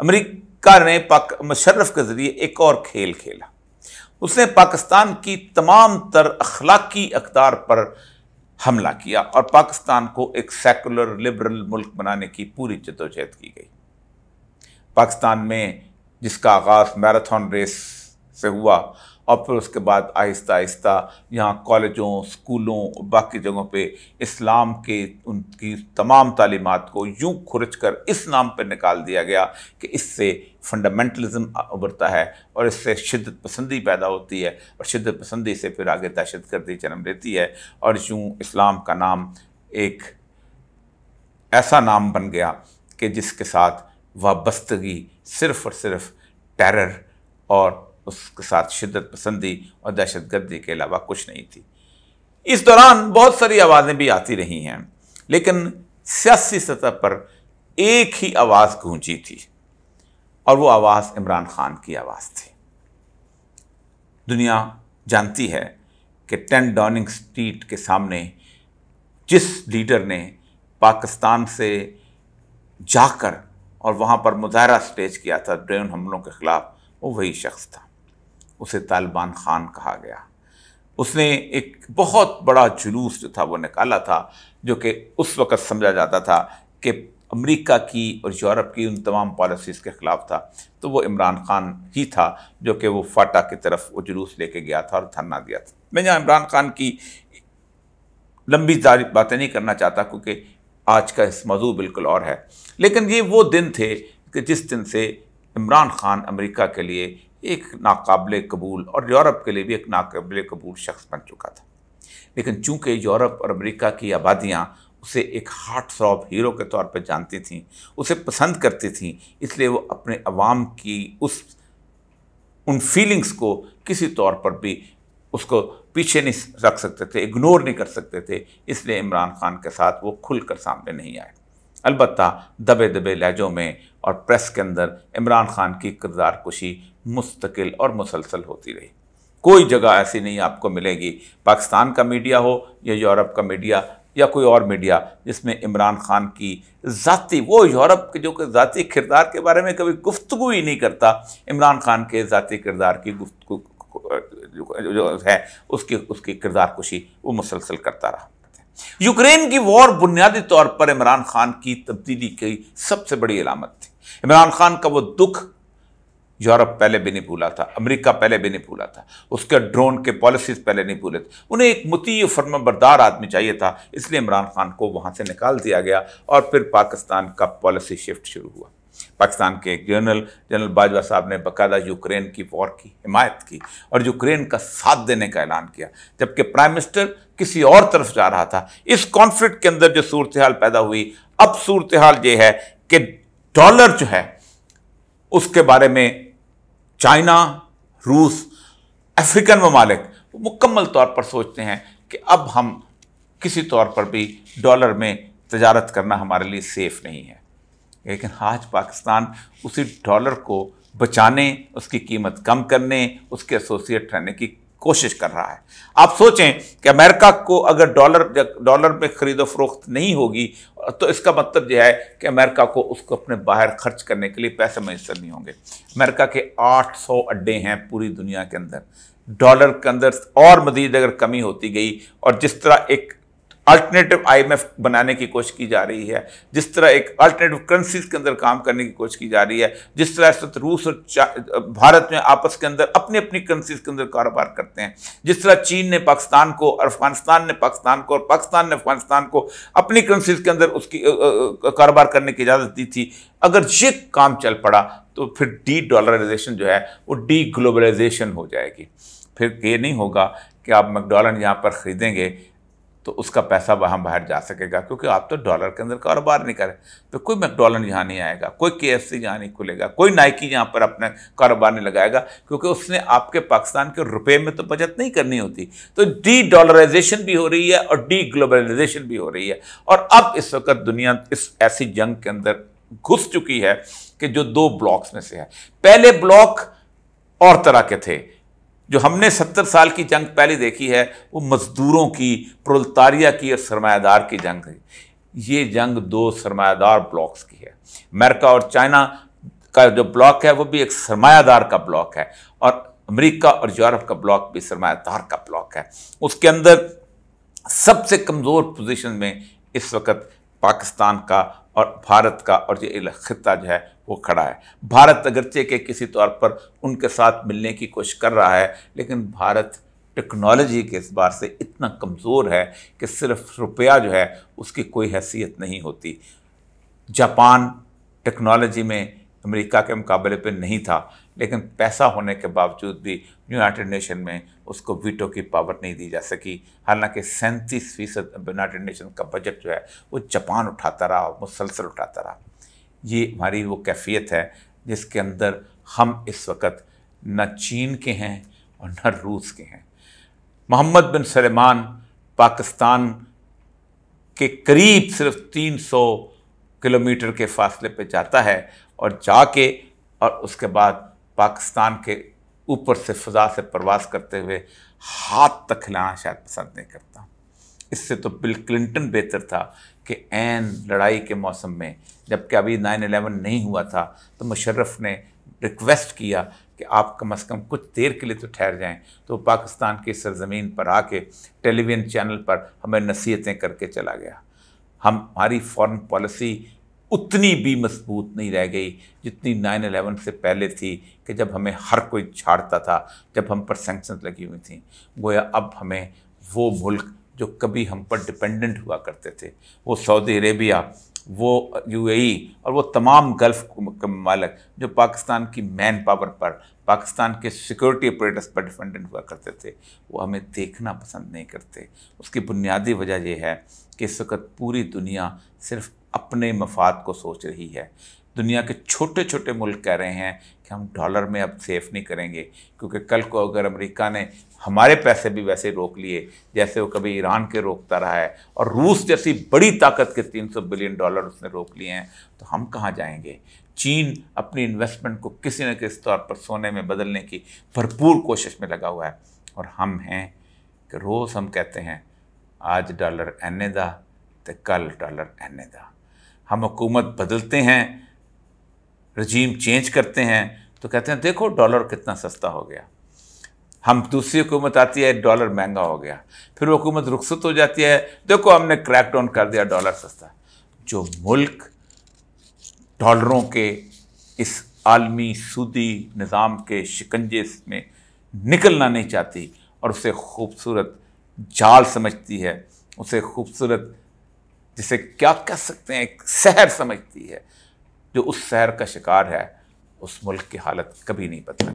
America ने पाक मशरफ के ज़रिए एक और खेल खेला उसने पाकिस्तान की तमाम तर अखलाकी अकदार पर हमला किया और पाकिस्तान को एक सेकुलर लिबरल मुल्क बनाने की पूरी जदोजहद की गई पाकिस्तान में जिसका आगाज़ मैराथन रेस से हुआ और फिर उसके बाद आहिस्ता आहिस्ता यहाँ कॉलेजों स्कूलों बाकी जगहों पे इस्लाम के उनकी तमाम तालीमत को यूँ खुरच कर इस नाम पर निकाल दिया गया कि इससे फंडामेंटलिज्म उभरता है और इससे शिदत पसंदी पैदा होती है और शिदत पसंदी से फिर आगे दहशत गर्दी जन्म लेती है और यूँ इस्लाम का नाम एक ऐसा नाम बन गया कि जिसके साथ वाबस्तगी सिर्फ़ और सिर्फ टेरर और उसके साथ शिद्दत पसंदी और दहशत गर्दी के अलावा कुछ नहीं थी इस दौरान बहुत सारी आवाज़ें भी आती रही हैं लेकिन सियासी सतह पर एक ही आवाज़ गूंजी थी और वो आवाज़ इमरान खान की आवाज़ थी दुनिया जानती है कि टेन डॉनिंग स्ट्रीट के सामने जिस लीडर ने पाकिस्तान से जाकर और वहाँ पर मुजाहरा स्टेज किया था ड्रोन हमलों के ख़िलाफ़ वो वही शख्स था उसे तालिबान खान कहा गया उसने एक बहुत बड़ा जुलूस जो था वो निकाला था जो कि उस वक़्त समझा जाता था कि अमेरिका की और यूरोप की उन तमाम पॉलिसीज़ के ख़िलाफ़ था तो वो इमरान खान ही था जो कि वो फाटा की तरफ वो जुलूस लेके गया था और धरना दिया था मैं यहाँ इमरान खान की लंबी बातें नहीं करना चाहता क्योंकि आज का इस मौजू बिल्कुल और है लेकिन ये वो दिन थे कि जिस दिन से इमरान खान अमेरिका के लिए एक नाकबिल कबूल और यूरोप के लिए भी एक नाकबिल कबूल शख्स बन चुका था लेकिन चूँकि यूरोप और अमेरिका की आबादियाँ उसे एक हार्ट सॉप हीरो के तौर पर जानती थीं उसे पसंद करती थीं इसलिए वो अपने अवाम की उस उन फीलिंग्स को किसी तौर पर भी उसको पीछे नहीं रख सकते थे इग्नोर नहीं कर सकते थे इसलिए इमरान खान के साथ वो खुलकर सामने नहीं आए अलबत् दबे दबे लहजों में और प्रेस के अंदर इमरान खान की किरदार कुशी मुस्तकिल और मुसलसल होती रही कोई जगह ऐसी नहीं आपको मिलेगी पाकिस्तान का मीडिया हो या यूरोप का मीडिया या कोई और मीडिया जिसमें इमरान खान की ज़ाती वो यूरोप के जो कि ज़ाती किरदार के बारे में कभी गुफ्तु ही नहीं करता इमरान खान के ज़ाती किरदार की गुफ्तु जो है उसकी उसकी किरदार कुशी वो मुसलसल करता रहा यूक्रेन की वॉर बुनियादी तौर पर इमरान खान की तब्दीली की सबसे बड़ी अलामत थी इमरान खान का वो दुख यूरोप पहले भी नहीं भूला था अमेरिका पहले भी नहीं भूला था उसके ड्रोन के पॉलिसीज पहले नहीं भूले थे उन्हें एक मुतीय फर्मबरदार आदमी चाहिए था इसलिए इमरान खान को वहाँ से निकाल दिया गया और फिर पाकिस्तान का पॉलिसी शिफ्ट शुरू हुआ पाकिस्तान के एक जनरल जनरल बाजवा साहब ने बाकायदा यूक्रेन की वॉर की हिमायत की और यूक्रेन का साथ देने का ऐलान किया जबकि प्राइम मिनिस्टर किसी और तरफ जा रहा था इस कॉन्फ्लिक्ट के अंदर जो सूरत हाल पैदा हुई अब सूरत हाल ये है कि डॉलर जो है उसके बारे में चाइना रूस अफ्रीकन ममालिक मुकम्मल तौर पर सोचते हैं कि अब हम किसी तौर पर भी डॉलर में तजारत करना हमारे लिए सेफ़ नहीं है लेकिन आज पाकिस्तान उसी डॉलर को बचाने उसकी कीमत कम करने उसके एसोसिएट रहने की कोशिश कर रहा है आप सोचें कि अमेरिका को अगर डॉलर डॉलर में खरीदो फरोख्त नहीं होगी तो इसका मतलब यह है कि अमेरिका को उसको अपने बाहर खर्च करने के लिए पैसे मैसर नहीं होंगे अमेरिका के 800 अड्डे हैं पूरी दुनिया के अंदर डॉलर के अंदर और मजीद अगर कमी होती गई और जिस तरह एक अल्टरनेटिव आईएमएफ बनाने की कोशिश की जा रही है जिस तरह एक अल्टरनेटिव करेंसीज के अंदर काम करने की कोशिश की जा रही है जिस तरह इस रूस और भारत में आपस के अंदर अपनी अपनी करेंसीज के अंदर कारोबार करते हैं जिस तरह चीन ने पाकिस्तान को अफगानिस्तान ने पाकिस्तान को और पाकिस्तान ने अफगानिस्तान को अपनी करेंसीज के अंदर उसकी कारोबार करने की इजाज़त दी थी अगर ये काम चल पड़ा तो फिर डी डॉलराइजेशन जो है वो डी ग्लोबलाइजेशन हो जाएगी फिर ये नहीं होगा कि आप मैकडॉलन यहाँ पर ख़रीदेंगे तो उसका पैसा वहाँ बाहर जा सकेगा क्योंकि आप तो डॉलर के अंदर कारोबार नहीं करें तो कोई मैकडोलन यहाँ नहीं आएगा कोई के एफ सी यहाँ नहीं खुलेगा कोई नाइकी यहाँ पर अपना कारोबार नहीं लगाएगा क्योंकि उसने आपके पाकिस्तान के रुपए में तो बचत नहीं करनी होती तो डी डॉलराइजेशन भी हो रही है और डी ग्लोबलाइजेशन भी हो रही है और अब इस वक्त दुनिया इस ऐसी जंग के अंदर घुस चुकी है कि जो दो ब्लॉक्स में से है पहले ब्लॉक और तरह के थे जो हमने सत्तर साल की जंग पहले देखी है वो मजदूरों की प्रोलतारिया की और सरमायादार की जंग है ये जंग दो सरमायादार ब्लॉक्स की है अमेरिका और चाइना का जो ब्लॉक है वो भी एक सरमायादार का ब्लॉक है और अमेरिका और यूरोप का ब्लॉक भी सरमायादार का ब्लॉक है उसके अंदर सबसे कमज़ोर पोजीशन में इस वक्त पाकिस्तान का और भारत का और ये खत्ता जो है वो खड़ा है भारत अगरचे के किसी तौर पर उनके साथ मिलने की कोशिश कर रहा है लेकिन भारत टेक्नोलॉजी के इस बार से इतना कमज़ोर है कि सिर्फ रुपया जो है उसकी कोई हैसियत नहीं होती जापान टेक्नोलॉजी में अमेरिका के मुकाबले पे नहीं था लेकिन पैसा होने के बावजूद भी यूनाइटेड नेशन में उसको वीटो की पावर नहीं दी जा सकी हालांकि सैंतीस फीसद यूनाइटेड नेशन का बजट जो है वो जापान उठाता रहा मुसलसल उठाता रहा ये हमारी वो कैफियत है जिसके अंदर हम इस वक्त न चीन के हैं और न रूस के हैं मोहम्मद बिन सलेमान पाकिस्तान के करीब सिर्फ 300 किलोमीटर के फासले पे जाता है और जाके और उसके बाद पाकिस्तान के ऊपर से फ़जा से प्रवास करते हुए हाथ तक खिलाना शायद पसंद नहीं करता इससे तो बिल क्लिंटन बेहतर था कि एन लड़ाई के मौसम में जबकि अभी नाइन अलेवन नहीं हुआ था तो मुशर्रफ ने रिक्वेस्ट किया कि आप कम अज़ कम कुछ देर के लिए तो ठहर जाएं तो पाकिस्तान की सरजमीन पर आके टेलीविज़न चैनल पर हमें नसीहतें करके चला गया हम हमारी फॉरेन पॉलिसी उतनी भी मजबूत नहीं रह गई जितनी नाइन अलेवन से पहले थी कि जब हमें हर कोई छाड़ता था जब हम पर सेंक्शन लगी हुई थी गोया अब हमें वो मुल्क जो कभी हम पर डिपेंडेंट हुआ करते थे वो सऊदी अरेबिया वो यूएई e और वो तमाम गल्फ ममालक जो पाकिस्तान की मैन पावर पर पाकिस्तान के सिक्योरिटी ऑपरेटर्स पर डिपेंडेंट हुआ करते थे वो हमें देखना पसंद नहीं करते उसकी बुनियादी वजह यह है कि इस वक्त पूरी दुनिया सिर्फ अपने मफाद को सोच रही है दुनिया के छोटे छोटे मुल्क कह रहे हैं कि हम डॉलर में अब सेफ़ नहीं करेंगे क्योंकि कल को अगर अमेरिका ने हमारे पैसे भी वैसे रोक लिए जैसे वो कभी ईरान के रोकता रहा है और रूस जैसी बड़ी ताकत के 300 बिलियन डॉलर उसने रोक लिए हैं तो हम कहाँ जाएंगे चीन अपनी इन्वेस्टमेंट को किसी न किसी तौर पर सोने में बदलने की भरपूर कोशिश में लगा हुआ है और हम हैं कि रोज़ हम कहते हैं आज डॉलर एने दा तो कल डॉलर एने दा हम हुकूमत बदलते हैं रजीम चेंज करते हैं तो कहते हैं देखो डॉलर कितना सस्ता हो गया हम दूसरी हुकूमत आती है डॉलर महंगा हो गया फिर हुकूमत रुखसत हो जाती है देखो हमने क्रैक डाउन कर दिया डॉलर सस्ता जो मुल्क डॉलरों के इस आलमी सूदी निज़ाम के शिकंजे में निकलना नहीं चाहती और उसे खूबसूरत जाल समझती है उसे खूबसूरत जिसे क्या कह सकते हैं एक शहर समझती है जो उस शहर का शिकार है उस मुल्क की हालत कभी नहीं बदल